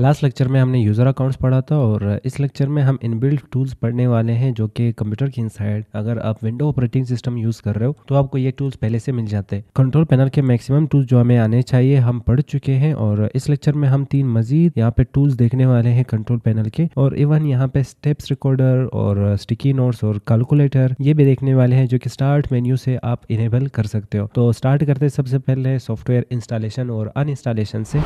last lecture में हमने user accounts पढ़ा था और इस लेक्चर में हम इनबिल्ट टूल्स पढ़ने वाले हैं जो कि कंप्यूटर की इनसाइड अगर आप विंडो ऑपरेटिंग सिस्टम यूज़ कर रहे हो तो आपको ये टूल्स पहले से मिल जाते हैं कंट्रोल पैनल के मैक्सिमम टूल्स जो हमें आने चाहिए हम पढ़ चुके हैं और इस लेक्चर में हम तीन मजीद यहाँ पे टूल्स देखने वाले हैं कंट्रोल पैनल के और इवन यहाँ पे स्टेप्स रिकॉर्डर और स्टिकी नोट्स और कैलकुलेटर ये भी देखने वाले हैं जो कि स्टार्ट मेन्यू से आप इनेबल कर सकते हो तो स्टार्ट करते सबसे पहले सॉफ्टवेयर इंस्टॉलेशन और अनइंस्टॉलेशन से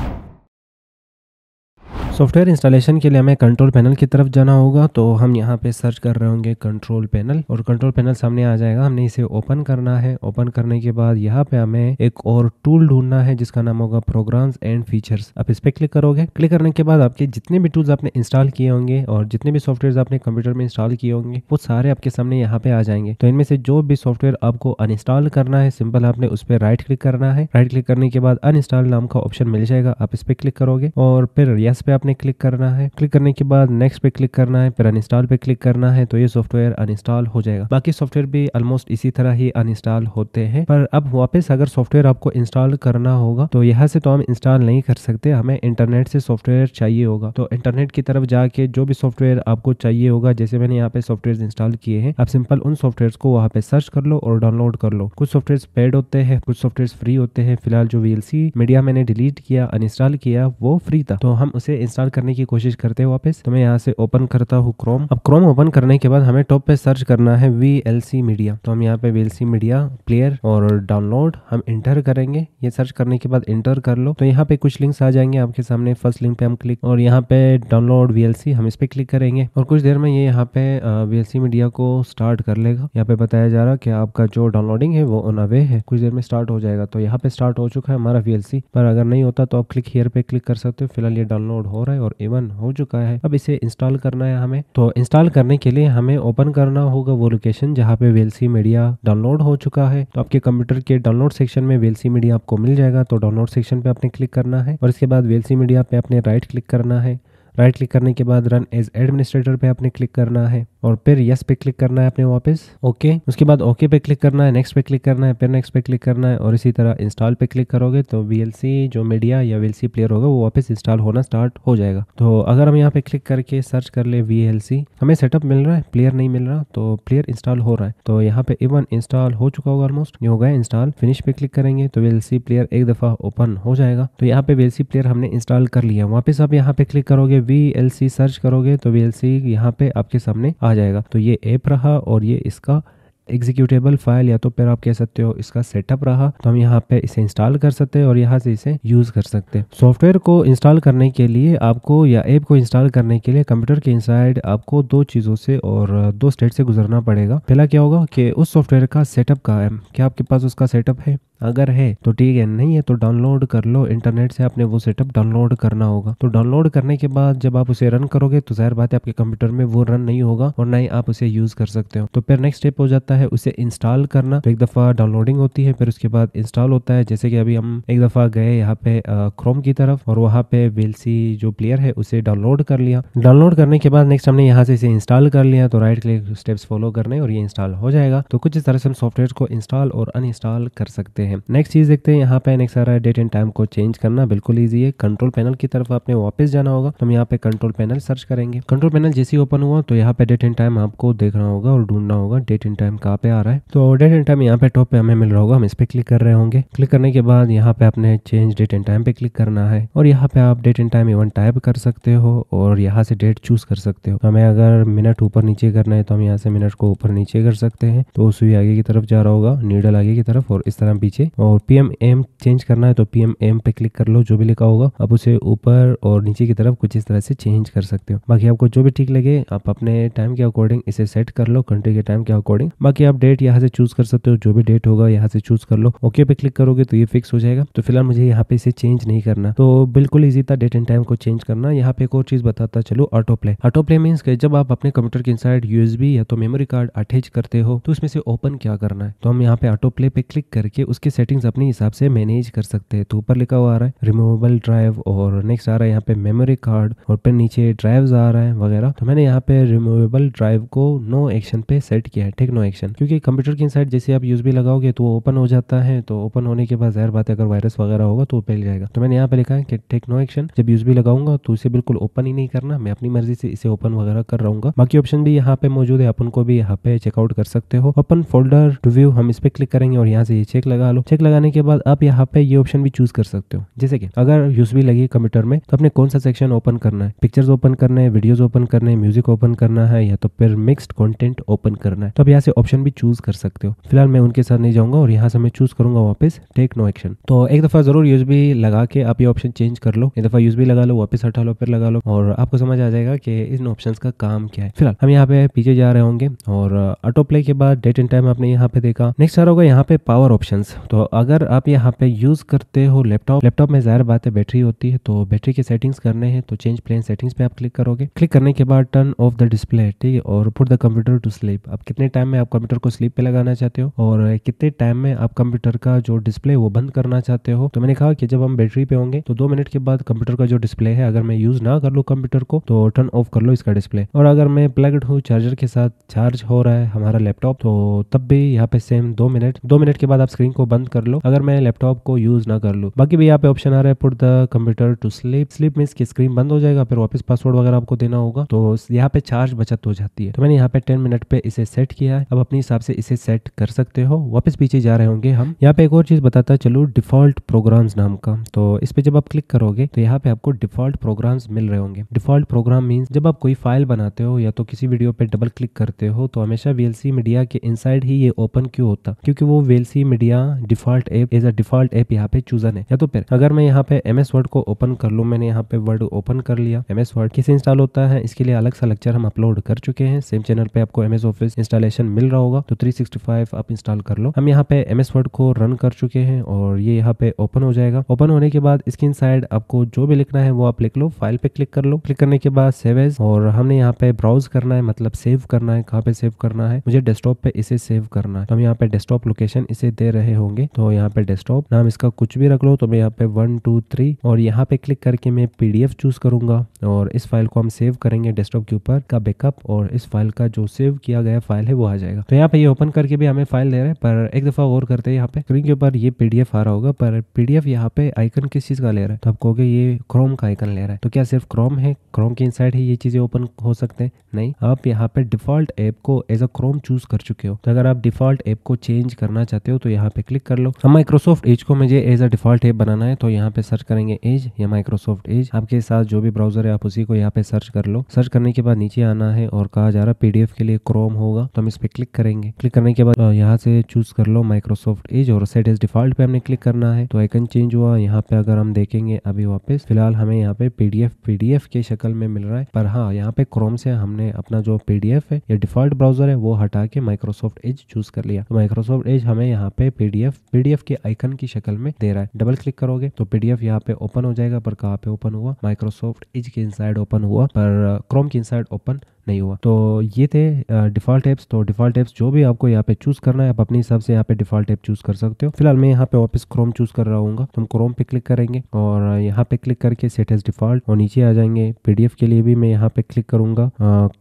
सॉफ्टवेयर इंस्टॉलेशन के लिए हमें कंट्रोल पैनल की तरफ जाना होगा तो हम यहाँ पे सर्च कर रहे होंगे कंट्रोल पैनल और कंट्रोल पैनल सामने आ जाएगा हमने इसे ओपन करना है ओपन करने के बाद यहाँ पे हमें एक और टूल ढूंढना है जिसका नाम होगा प्रोग्राम्स एंड फीचर्स आप इस पर क्लिक करोगे क्लिक करने के बाद आपके जितने भी टूल्स आपने इंस्टॉल किए होंगे और जितने भी सॉफ्टवेयर आपने कंप्यूटर में इंस्टॉल किए होंगे वो सारे आपके सामने यहाँ पे आ जाएंगे तो इनमें से जो भी सॉफ्टवेयर आपको अनइंस्टॉल करना है सिंपल आपने उस पर राइट क्लिक करना है राइट क्लिक करने के बाद अनइंस्टॉल नाम का ऑप्शन मिल जाएगा आप इस पर क्लिक करोगे और फिर यस पे आपने आपने क्लिक करना है क्लिक करने के बाद नेक्स्ट पे क्लिक करना है फिर अनस्टॉल पे क्लिक करना है तो ये सॉफ्टवेयर अनस्टॉल हो जाएगा बाकी सॉफ्टवेयर भी ऑलमोस्ट इसी तरह ही अनस्टॉल होते हैं पर अब वापस अगर सॉफ्टवेयर आपको इंस्टॉल करना होगा तो यहाँ से तो हम इंस्टॉल नहीं कर सकते हमें इंटरनेट से सॉफ्टवेयर चाहिए होगा तो इंटरनेट की तरफ जाके जो भी सॉफ्टवेयर आपको चाहिए होगा जैसे मैंने यहाँ पे सॉफ्टवेयर इंस्टॉल किए हैं आप सिंपल उन सॉफ्टवेयर को वहाँ पे सर्च कर लो और डाउनलोड कर लो कुछ सॉफ्टवेयर पेड होते हैं कुछ सॉफ्टवेयर फ्री होते हैं फिलहाल जो वी मीडिया मैंने डिलीट किया अनस्टॉल किया वो फ्री था तो हम उसे इंस्टॉल इंस्टॉल करने की कोशिश करते हैं वापस तो मैं यहाँ से ओपन करता हूँ क्रोम अब क्रोम ओपन करने के बाद हमें टॉप पे सर्च करना है वी एल सी मीडिया तो हम यहाँ पे V L C media player और डाउनलोड हम इंटर करेंगे ये सर्च करने के बाद इंटर कर लो तो यहाँ पे कुछ लिंक्स आ जाएंगे आपके सामने फर्स्ट लिंक पे हम क्लिक और यहाँ पे डाउनलोड वी हम इस पे क्लिक करेंगे और कुछ देर में ये यहाँ पे वी मीडिया को स्टार्ट कर लेगा यहाँ पे बताया जा रहा है कि आपका जो डाउनलोडिंग है वो ऑन अवे है कुछ देर में स्टार्ट हो जाएगा तो यहाँ पे स्टार्ट हो चुका है हमारा वी पर अगर नहीं होता तो आप क्लिक हेयर पे क्लिक कर सकते हो फिलहाल ये डाउनलोड हो रहा है और इवन हो चुका है अब इसे इंस्टॉल करना है हमें तो इंस्टॉल करने के लिए हमें ओपन करना होगा वो लोकेशन जहाँ पे वेलसी मीडिया डाउनलोड हो चुका है तो आपके कंप्यूटर के डाउनलोड सेक्शन में वेलसी मीडिया आपको मिल जाएगा तो डाउनलोड सेक्शन पे आपने क्लिक करना है और इसके बाद वेलसी मीडिया पे आपने राइट क्लिक करना है राइट क्लिक करने के बाद रन एज एडमिनिस्ट्रेटर पे आपने क्लिक करना है और फिर यस पे क्लिक करना है अपने वापस ओके उसके बाद ओके पे क्लिक करना है नेक्स्ट पे क्लिक करना है फिर नेक्स्ट पे क्लिक करना है और इसी तरह इंस्टॉल पे क्लिक करोगे तो वी जो मीडिया या वी प्लेयर होगा वो वापस इंस्टॉल होना स्टार्ट हो जाएगा तो अगर हम यहाँ पे क्लिक करके सर्च कर ले वी हमें सेटअप मिल रहा है प्लेयर नहीं मिल रहा तो प्लेयर इंस्टॉल हो रहा है तो यहाँ पे इवन इंस्टॉल हो चुका होगा ऑलमोस्ट ये हो गया इंस्टॉल फिनिश पे क्लिक करेंगे तो वी प्लेयर एक दफा ओपन हो जाएगा तो यहाँ पे वी प्लेयर हमने इंस्टॉल कर लिया वापस आप यहाँ पे क्लिक करोगे वी सर्च करोगे तो वी यहाँ पे आपके सामने आ जाएगा तो ये ऐप रहा और ये इसका एग्जीक्यूटेबल फाइल या तो फिर आप कह सकते हो इसका सेटअप रहा तो हम यहाँ पे इसे इंस्टॉल कर सकते हैं और यहाँ से इसे यूज कर सकते हैं सॉफ्टवेयर को इंस्टॉल करने के लिए आपको या ऐप को इंस्टॉल करने के लिए कंप्यूटर के इनसाइड आपको दो चीजों से और दो स्टेट से गुजरना पड़ेगा पहला क्या होगा कि उस सॉफ्टवेयर का सेटअप का है क्या आपके पास उसका सेटअप है अगर है तो ठीक है नहीं है तो डाउनलोड कर लो इंटरनेट से आपने वो सेटअप डाउनलोड करना होगा तो डाउनलोड करने के बाद जब आप उसे रन करोगे तो जाहिर बात है आपके कंप्यूटर में वो रन नहीं होगा और ना ही आप उसे यूज कर सकते हो तो फिर नेक्स्ट स्टेप हो जाता है होता है उसे इंस्टॉल करना तो एक दफ़ा डाउनलोडिंग होती है फिर उसके बाद इंस्टॉल होता है जैसे कि अभी हम एक दफ़ा गए यहाँ पे क्रोम की तरफ और वहाँ पे वेलसी जो प्लेयर है उसे डाउनलोड कर लिया डाउनलोड करने के बाद नेक्स्ट हमने यहाँ से इसे इंस्टॉल कर लिया तो राइट क्लिक स्टेप्स फॉलो करने और ये इंस्टॉल हो जाएगा तो कुछ इस तरह से हम सॉफ्टवेयर को इंस्टॉल और अनइंस्टॉल कर सकते हैं नेक्स्ट चीज़ देखते हैं यहाँ पे नेक्स्ट सारा डेट एंड टाइम को चेंज करना बिल्कुल ईजी है कंट्रोल पैनल की तरफ आपने वापस जाना होगा तो हम यहाँ पे कंट्रोल पैनल सर्च करेंगे कंट्रोल पैनल जैसे ओपन हुआ तो यहाँ पे डेट एंड टाइम आपको देखना होगा और ढूंढना होगा डेट एंड टाइम कहाँ पे आ रहा है तो डेट एंड टाइम यहाँ पे टॉप पे हमें मिल रहा होगा हम इस पर क्लिक कर रहे होंगे क्लिक करने के बाद यहाँ पे अपने चेंज डेट एंड टाइम पे क्लिक करना है और यहाँ पे आप date and time even type कर सकते हो और यहाँ से डेट चूज कर सकते हो हमें अगर मिनट ऊपर नीचे करना है तो हम यहाँ से मिनट को ऊपर नीचे कर सकते हैं तो सुई आगे की तरफ जा रहा होगा नीडल आगे की तरफ और इस तरह पीछे और पीएम एम चेंज करना है तो पीएम एम पे क्लिक कर लो जो भी लिखा होगा आप उसे ऊपर और नीचे की तरफ कुछ इस तरह से चेंज कर सकते हो बाकी आपको जो भी ठीक लगे आप अपने टाइम के अकॉर्डिंग इसे सेट कर लो कंट्री के टाइम के अकॉर्डिंग बाकी बाकी आप डेट यहाँ से चूज कर सकते हो जो भी डेट होगा यहाँ से चूज कर लो ओके पे क्लिक करोगे तो ये फिक्स हो जाएगा तो फिलहाल मुझे यहाँ पे इसे चेंज नहीं करना तो बिल्कुल ईजी था डेट एंड टाइम को चेंज करना यहाँ पे एक और चीज बताता चलो auto play auto play mean जब आप अपने कंप्यूटर के इनसाइड यूएसबी या तो मेमोरी कार्ड अटैच करते हो तो उसमें से ओपन क्या करना है तो हम यहाँ पे ऑटो प्ले पे क्लिक करके उसके सेटिंग्स अपने हिसाब से मैनेज कर सकते हैं तो ऊपर लिखा हुआ आ रहा है रिमूवेबल ड्राइव और नेक्स्ट आ रहा है यहाँ पे मेमोरी कार्ड और फिर नीचे ड्राइव आ रहा है वगैरह तो मैंने यहाँ पे रिमूवेबल ड्राइव को नो एक्शन पे सेट किया है ठीक नो एक्शन कनेक्शन क्योंकि कंप्यूटर के इनसाइड जैसे आप यूज लगाओगे तो ओपन हो जाता है तो ओपन होने के बाद जहर बात है अगर वायरस वगैरह होगा तो फैल जाएगा तो मैंने यहाँ पे लिखा है कि टेक नो एक्शन जब यूज लगाऊंगा तो इसे बिल्कुल ओपन ही नहीं करना मैं अपनी मर्जी से इसे ओपन वगैरह कर रहा बाकी ऑप्शन भी यहाँ पे मौजूद है आप उनको भी यहाँ पे चेकआउट कर सकते हो ओपन फोल्डर टू व्यू हम इस पर क्लिक करेंगे और यहाँ से ये चेक लगा लो चेक लगाने के बाद आप यहाँ पे ये ऑप्शन भी चूज कर सकते हो जैसे कि अगर यूज लगी कंप्यूटर में तो अपने कौन सा सेक्शन ओपन करना है पिक्चर्स ओपन करना है वीडियोज ओपन करना है म्यूजिक ओपन करना है या तो फिर मिक्सड कॉन्टेंट ओपन करना है तो आप यहाँ से ऑप्शन भी चूज कर सकते हो फिलहाल मैं उनके साथ नहीं जाऊंगा और यहाँ से मैं चूज करूंगा वापस टेक नो एक्शन तो एक दफा जरूर यूजबी लगा के आप ये ऑप्शन चेंज कर लो एक दफा यूजबी लगा लो वापस हटा लो फिर लगा लो और आपको समझ आ जाएगा कि इन ऑप्शन का काम क्या है फिलहाल हम यहाँ पे पीछे जा रहे होंगे और ऑटो प्ले के बाद डेट एंड टाइम आपने यहाँ पे देखा नेक्स्ट आ रहा होगा यहाँ पे पावर ऑप्शन तो अगर आप यहाँ पे यूज करते हो लैपटॉप लैपटॉप में जाहिर बात है बैटरी होती है तो बैटरी के सेटिंग्स करने हैं तो चेंज प्लेन सेटिंग्स पे आप क्लिक करोगे क्लिक करने के बाद टर्न ऑफ द डिस्प्ले ठीक है और put the computer to sleep आप कितने टाइम में आपको कंप्यूटर को स्लीप पे लगाना चाहते हो और कितने टाइम में आप कंप्यूटर का जो डिस्प्ले वो बंद करना चाहते हो तो मैंने कहा कि जब हम बैटरी पे होंगे तो दो मिनट के बाद कंप्यूटर का जो डिस्प्ले है अगर मैं यूज ना कर लू कंप्यूटर को तो टर्न ऑफ कर लो इसका डिस्प्ले और अगर मैं प्लगड हूँ चार्जर के साथ चार्ज हो रहा है हमारा लैपटॉप तो तब भी यहाँ पे सेम दो मिनट दो मिनट के बाद आप स्क्रीन को बंद कर लो अगर मैं लैपटॉप को यूज ना कर लू बाकी भी यहाँ पे ऑप्शन आ रहा है put the computer to sleep sleep mean की स्क्रीन बंद हो जाएगा फिर वापस पासवर्ड वगैरह आपको देना होगा तो यहाँ पे चार्ज बचत हो जाती है तो मैंने यहाँ पे टेन मिनट पे इसे सेट किया है अब अपने हिसाब से इसे सेट कर सकते हो वापस पीछे जा रहे होंगे हम यहाँ पे एक और चीज़ बताता चलो डिफ़ॉल्ट प्रोग्राम्स नाम का तो इस पर जब आप क्लिक करोगे तो यहाँ पे आपको डिफ़ॉल्ट प्रोग्राम्स मिल रहे होंगे डिफ़ॉल्ट प्रोग्राम मीन्स जब आप कोई फाइल बनाते हो या तो किसी वीडियो पे डबल क्लिक करते हो तो हमेशा वीएलसी मीडिया के इन ही ये ओपन क्यों होता क्योंकि वो VLC media default app as a default app यहाँ पे चूजन है या तो फिर अगर मैं यहाँ पे एम वर्ड को ओपन कर लूँ मैंने यहाँ पे वर्ड ओपन कर लिया एम वर्ड किसे इंस्टॉल होता है इसके लिए अलग सा लेक्चर हम अपलोड कर चुके हैं सेम चैनल पे आपको एमएस ऑफिस इंस्टॉलेशन मिल रहा रहा होगा तो 365 आप इंस्टॉल कर लो हम यहाँ पे एम एस वर्ड को रन कर चुके हैं और ये यहाँ पे ओपन हो जाएगा ओपन होने के बाद स्क्रीन साइड आपको जो भी लिखना है वो आप लिख लो फाइल पे क्लिक कर लो क्लिक करने के बाद सेव एज और हमने यहाँ पे ब्राउज करना है मतलब सेव करना है कहाँ पे सेव करना है मुझे डेस्कटॉप पे इसे सेव करना है तो हम यहाँ पे डेस्कटॉप लोकेशन इसे दे रहे होंगे तो यहाँ पे डेस्कटॉप नाम इसका कुछ भी रख लो तो मैं यहाँ पे वन टू थ्री और यहाँ पे क्लिक करके मैं पीडीएफ चूज करूंगा और इस फाइल को हम सेव करेंगे डेस्कटॉप के ऊपर का बैकअप और इस फाइल का जो सेव किया गया फाइल है वो आ जाएगा तो यहाँ पे ये ओपन करके भी हमें फाइल दे रहे हैं पर एक दफ़ा और करते हैं यहाँ पे स्क्रीन के ऊपर ये पीडीएफ आ रहा होगा पर पीडीएफ यहाँ पे आइकन किस चीज़ का ले रहा है तो आप कहोगे ये क्रोम का आइकन ले रहा है तो क्या सिर्फ क्रोम है क्रोम के इनसाइड ही ये चीज़ें ओपन हो सकते हैं नहीं आप यहाँ पे डिफॉल्ट ऐप को एज अ क्रोम चूज कर चुके हो तो अगर आप डिफॉल्ट ऐप को चेंज करना चाहते हो तो यहाँ पे क्लिक कर लो हम माइक्रोसॉफ्ट एज को मुझे एज अ डिफॉल्ट ऐप बनाना है तो यहाँ पे सर्च करेंगे एज या माइक्रोसॉफ्ट एज आपके साथ जो भी ब्राउजर है आप उसी को यहाँ पे सर्च कर लो सर्च करने के बाद नीचे आना है और कहा जा रहा है पीडीएफ के लिए क्रोम होगा तो हम इस पर क्लिक करेंगे क्लिक करने के बाद यहाँ से चूज कर लो माइक्रोसॉफ्ट एज और सेट एज डिफॉल्ट पे हमने क्लिक करना है तो आइकन चेंज हुआ यहाँ पे अगर हम देखेंगे अभी वापस फिलहाल हमें यहाँ पे पीडीएफ पीडीएफ के शक्ल में मिल रहा है पर हाँ यहाँ पे क्रोम से हमने अपना जो पीडीएफ है या डिफॉल्ट ब्राउजर है वो हटा के माइक्रोसॉफ्ट एज चूज कर लिया तो माइक्रोसॉफ्ट एज हमें यहाँ पे पीडीएफ पीडीएफ के आइकन की शक्ल में दे रहा है डबल क्लिक करोगे तो पीडीएफ यहाँ पे ओपन हो जाएगा पर कहा पे ओपन हुआ माइक्रोसॉफ्ट एज के इन ओपन हुआ पर क्रोम के इन ओपन नहीं हुआ तो ये थे डिफ़ॉल्ट एप्स तो डिफ़ॉल्ट एप्स जो भी आपको यहाँ पे चूज़ करना है आप अपने हिसाब से यहाँ पे डिफ़ॉल्ट एप चूज़ कर सकते हो फिलहाल मैं यहाँ पे वापस क्रोम चूज़ कर रहा हूँ तुम क्रोम पे क्लिक करेंगे और यहाँ पे क्लिक करके सेट एज डिफ़ॉल्ट और नीचे आ जाएंगे पीडीएफ के लिए भी मैं यहाँ पे क्लिक करूंगा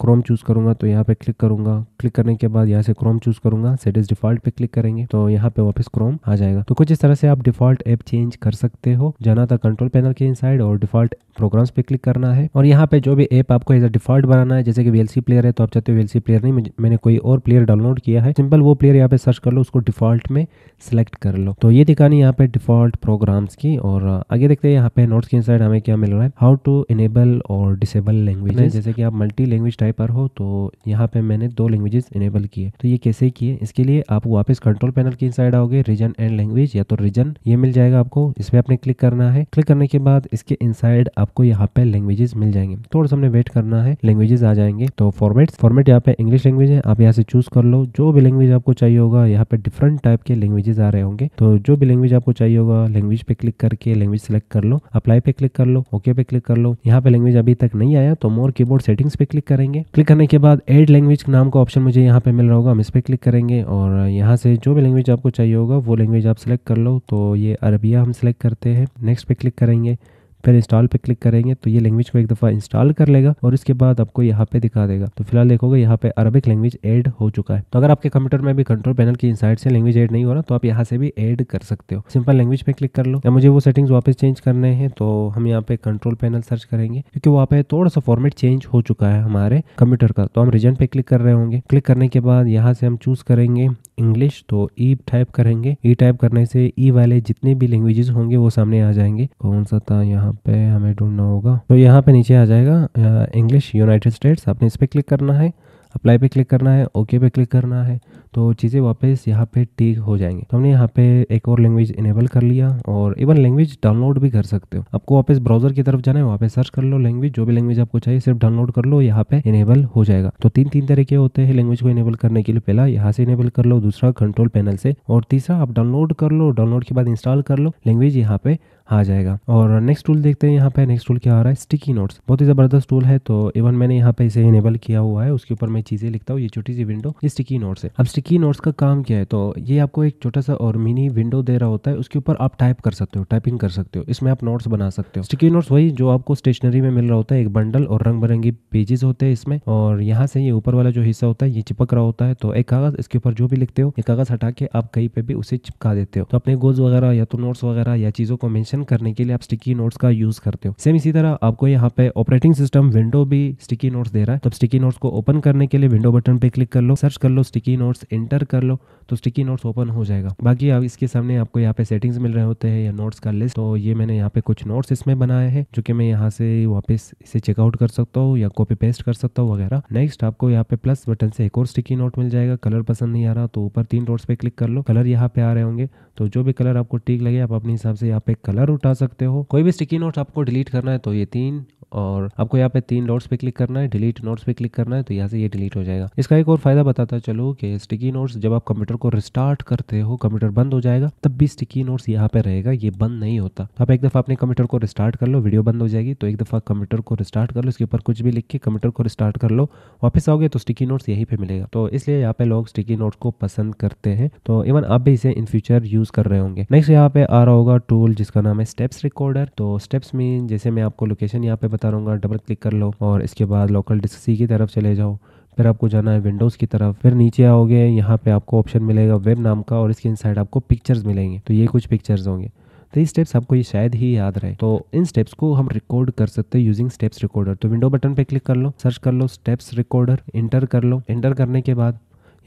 क्रोम चूज़ करूंगा तो यहाँ पे क्लिक करूंगा क्लिक करने के बाद यहाँ से क्रोम चूज़ करूंगा सेट एज डिफ़ॉल्ट पे क्लिक करेंगे तो यहाँ पे वापस क्रोम आ जाएगा तो कुछ इस तरह से आप डिफ़ॉल्ट एप चेंज कर सकते हो जाना था कंट्रोल पैनल के इन और डिफ़ॉल्ट प्रोग्राम्स पे क्लिक करना है और यहाँ पे जो भी एप आपको एज अ डिफ़ॉल्ट बनाना है जैसे कि वीएलसी प्लेयर है तो आप चाहते हो वीएलसी प्लेयर नहीं मैंने कोई और प्लेयर डाउनलोड किया है सिंपल वो प्लेयर यहाँ पे सर्च कर लो उसको डिफॉल्ट में सिलेक्ट कर लो तो ये दिखानी यहाँ पे डिफॉल्ट प्रोग्राम्स की और आगे देखते हैं यहाँ पे नोट्स के इनसाइड हमें क्या मिल रहा है हाउ टू इनेबल और डिसेबल लैंग्वेज जैसे कि आप मल्टी लैंग्वेज टाइप पर हो तो यहाँ पे मैंने दो लैंग्वेजेस इनेबल किए तो ये कैसे किए इसके लिए आप वापस कंट्रोल पैनल के इनसाइड आओगे रीजन एंड लैंग्वेज या तो रीजन ये मिल जाएगा आपको इस पर आपने क्लिक करना है क्लिक करने के बाद इसके इनसाइड आपको यहाँ पे लैंग्वेजेस मिल जाएंगे थोड़ा सा हमने वेट करना है लैंग्वेजेस आ जाएंगे तो फॉर्मेट फॉर्मेट यहाँ पे इंग्लिश लैंग्वेज है आप यहाँ से चूज कर लो जो भी लैंग्वेज आपको चाहिए होगा यहाँ पे डिफरेंट टाइप के लैंग्वेजेस आ रहे होंगे तो जो भी लैंग्वेज आपको चाहिए होगा लैंग्वेज पे क्लिक करके लैंग्वेज सेलेक्ट कर लो अप्लाई पे क्लिक कर लो ओके पे क्लिक कर लो यहाँ पे लैंग्वेज अभी तक नहीं आया तो मोर कीबोर्ड सेटिंग्स पे क्लिक करेंगे क्लिक करने के बाद एड लैंग्वेज नाम का ऑप्शन मुझे यहाँ पे मिल रहा होगा हम इस पर क्लिक करेंगे और यहाँ से जो भी लैंग्वेज आपको चाहिए होगा वो लैंग्वेज आप सेलेक्ट कर लो तो ये अरबिया हम सेलेक्ट करते हैं नेक्स्ट पे क्लिक करेंगे फिर इंस्टॉल पे क्लिक करेंगे तो ये लैंग्वेज को एक दफ़ा इंस्टॉल कर लेगा और इसके बाद आपको यहाँ पे दिखा देगा तो फिलहाल देखोगे यहाँ पे अरबिक लैंग्वेज ऐड हो चुका है तो अगर आपके कंप्यूटर में भी कंट्रोल पैनल की इनसाइड से लैंग्वेज ऐड नहीं हो रहा तो आप यहाँ से भी ऐड कर सकते हो सिंपल लैंग्वेज पे क्लिक कर लो या मुझे वो सेटिंग्स वापस चेंज करने हैं तो हम यहाँ पे कंट्रोल पैनल सर्च करेंगे क्योंकि वहाँ पे थोड़ा सा फॉर्मेट चेंज हो चुका है हमारे कंप्यूटर का तो हम रिजन पे क्लिक कर रहे होंगे क्लिक करने के बाद यहाँ से हम चूज करेंगे इंग्लिश तो ई e टाइप करेंगे ई e टाइप करने से ई e वाले जितने भी लैंग्वेजेस होंगे वो सामने आ जाएंगे कौन सा था यहाँ पे हमें ढूंढना होगा तो यहाँ पे नीचे आ जाएगा इंग्लिश यूनाइटेड स्टेट्स आपने इस पर क्लिक करना है अप्लाई पे क्लिक करना है ओके पे क्लिक करना है तो चीज़ें वापस यहाँ पे ठीक हो जाएंगे तो हमने यहाँ पे एक और लैंग्वेज इनेबल कर लिया और इवन लैंग्वेज डाउनलोड भी कर सकते हो आपको वापस ब्राउजर की तरफ जाना है वहाँ पे सर्च कर लो लैंग्वेज जो भी लैंग्वेज आपको चाहिए सिर्फ डाउनलोड कर लो यहाँ पे इनेबल हो जाएगा तो तीन तीन तरीके होते हैं लैंग्वेज को इनेबल करने के लिए पहला यहाँ से इनेबल कर लो दूसरा कंट्रोल पैनल से और तीसरा आप डाउनलोड कर लो डाउनलोड के बाद इंस्टॉल कर लो लैंग्वेज यहाँ पे आ जाएगा और नेक्स्ट टूल देखते हैं यहाँ पे नेक्स्ट टूल क्या आ रहा है स्टिकी नोट्स बहुत ही ज़बरदस्त टूल है तो इवन मैंने यहाँ पे इसे इनेबल किया हुआ है उसके ऊपर मैं चीज़ें लिखता हूँ ये छोटी सी विंडो ये स्टिकी नोट्स है अब स्टिकी नोट्स का काम क्या है तो ये आपको एक छोटा सा और मिनी विंडो दे रहा होता है उसके ऊपर आप टाइप कर सकते हो टाइपिंग कर सकते हो इसमें आप नोट्स बना सकते हो स्टिकी नोट्स वही जो आपको स्टेशनरी में मिल रहा होता है एक बंडल और रंग बिरंगी पेजेस होते हैं इसमें और यहाँ से ये ऊपर वाला जो हिस्सा होता है ये चिपक रहा होता है तो एक कागज इसके ऊपर जो भी लिखते हो ये कागज हटा के आप कहीं पे भी उसे चिपका देते हो तो अपने गोल्स वगैरह या तो नोट्स वगैरह या चीजों को मैंशन कनेक्शन करने के लिए आप स्टिकी नोट्स का यूज करते हो सेम इसी तरह आपको यहाँ पे ऑपरेटिंग सिस्टम विंडो भी स्टिकी नोट्स दे रहा है तो स्टिकी नोट्स को ओपन करने के लिए विंडो बटन पे क्लिक कर लो सर्च कर लो स्टिकी नोट्स एंटर कर लो तो स्टिकी नोट्स ओपन हो जाएगा बाकी अब इसके सामने आपको यहाँ पे सेटिंग्स मिल रहे होते हैं या नोट्स का लिस्ट तो ये मैंने यहाँ पे कुछ नोट्स इसमें बनाए हैं जो कि मैं यहाँ से वापस इसे चेकआउट कर सकता हूँ या कॉपी पेस्ट कर सकता हूँ वगैरह नेक्स्ट आपको यहाँ पे प्लस बटन से एक और स्टिकी नोट मिल जाएगा कलर पसंद नहीं आ रहा तो ऊपर तीन नोट्स पे क्लिक कर लो कलर यहाँ पे आ रहे होंगे तो जो भी कलर आपको ठीक लगे आप अपने हिसाब से यहाँ पे कलर बाहर उठा सकते हो कोई भी स्टिकी नोट्स आपको डिलीट करना है तो ये तीन और आपको यहाँ पे तीन नोट्स पे क्लिक करना है डिलीट नोट्स पे क्लिक करना है तो यहाँ से ये डिलीट हो जाएगा इसका एक और फायदा बताता चलो कि स्टिकी नोट्स जब आप कंप्यूटर को रिस्टार्ट करते हो कंप्यूटर बंद हो जाएगा तब भी स्टिकी नोट्स यहाँ पे रहेगा ये बंद नहीं होता आप एक दफा अपने कंप्यूटर को रिस्टार्ट कर लो वीडियो बंद हो जाएगी तो एक दफा कंप्यूटर को रिस्टार्ट कर लो इसके ऊपर कुछ भी लिख के कंप्यूटर को रिस्टार्ट कर लो वापस आओगे तो स्टिकी नोट्स यहीं पर मिलेगा तो इसलिए यहाँ पे लोग स्टिकी नोट्स को पसंद करते हैं तो इवन आप भी इसे इन फ्यूचर यूज कर रहे होंगे नेक्स्ट यहाँ पे आ रहा होगा टूल जिसका नाम नाम है स्टेप्स रिकॉर्डर तो स्टेप्स मीन जैसे मैं आपको लोकेशन यहाँ पे बता रहा डबल क्लिक कर लो और इसके बाद लोकल डिस्क सी की तरफ चले जाओ फिर आपको जाना है विंडोज़ की तरफ फिर नीचे आओगे यहाँ पे आपको ऑप्शन मिलेगा वेब नाम का और इसके इनसाइड आपको पिक्चर्स मिलेंगे तो ये कुछ पिक्चर्स होंगे तो ये स्टेप्स आपको ये शायद ही याद रहे तो इन स्टेप्स को हम रिकॉर्ड कर सकते हैं यूजिंग स्टेप्स रिकॉर्डर तो विंडो बटन पे क्लिक कर लो सर्च कर लो स्टेप्स रिकॉर्डर इंटर कर लो इंटर करने के बाद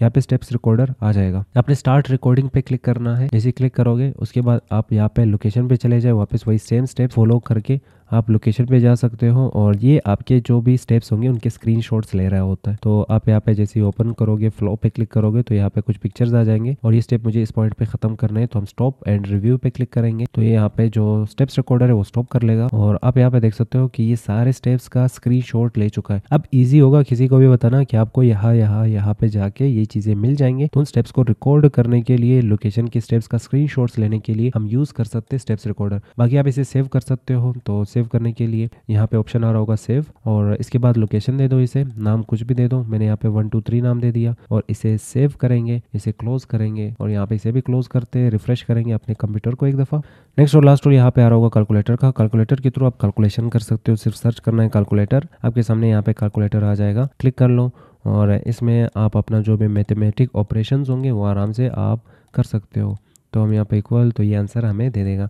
यहाँ पे स्टेप्स रिकॉर्डर आ जाएगा आपने स्टार्ट रिकॉर्डिंग पे क्लिक करना है जैसे क्लिक करोगे उसके बाद आप यहाँ पे लोकेशन पे चले जाए वापस वही सेम स्टेप फॉलो करके आप लोकेशन पे जा सकते हो और ये आपके जो भी स्टेप्स होंगे उनके स्क्रीन ले रहा होता है तो आप यहाँ पे जैसे ओपन करोगे फ्लो पे क्लिक करोगे तो यहाँ पे कुछ पिक्चर्स आ जाएंगे और ये स्टेप मुझे इस पॉइंट पे खत्म करना है तो हम स्टॉप एंड रिव्यू पे क्लिक करेंगे तो ये यहाँ पे जो स्टेप्स रिकॉर्डर है वो स्टॉप कर लेगा और आप यहाँ पे देख सकते हो कि ये सारे स्टेप्स का स्क्रीन ले चुका है अब ईजी होगा किसी को भी बताना की आपको यहाँ यहाँ यहाँ पे जाके ये चीजें मिल जाएंगे तो उन स्टेप्स को रिकॉर्ड करने के लिए लोकेशन के स्टेप्स का स्क्रीन लेने के लिए हम यूज कर सकते हैं स्टेप्स रिकॉर्डर बाकी आप इसे सेव कर सकते हो तो सेव करने के लिए यहाँ पे ऑप्शन आ रहा होगा सेव और इसके बाद लोकेशन दे दो इसे नाम कुछ भी दे दो मैंने यहाँ पे वन टू थ्री नाम दे दिया और इसे सेव करेंगे इसे क्लोज करेंगे और यहाँ पे इसे भी क्लोज करते हैं रिफ्रेश करेंगे अपने कंप्यूटर को एक दफ़ा नेक्स्ट और लास्ट और यहाँ पे आ रहा होगा कैलकुलेटर का कैलकुलेटर के थ्रू आप कैलकुलेशन कर सकते हो सिर्फ सर्च करना है कैलकुलेटर आपके सामने यहाँ पे कैलकुलेटर आ जाएगा क्लिक कर लो और इसमें आप अपना जो भी मैथमेटिक ऑपरेशन होंगे वो आराम से आप कर सकते हो तो हम यहाँ पे इक्वल तो ये आंसर हमें दे देगा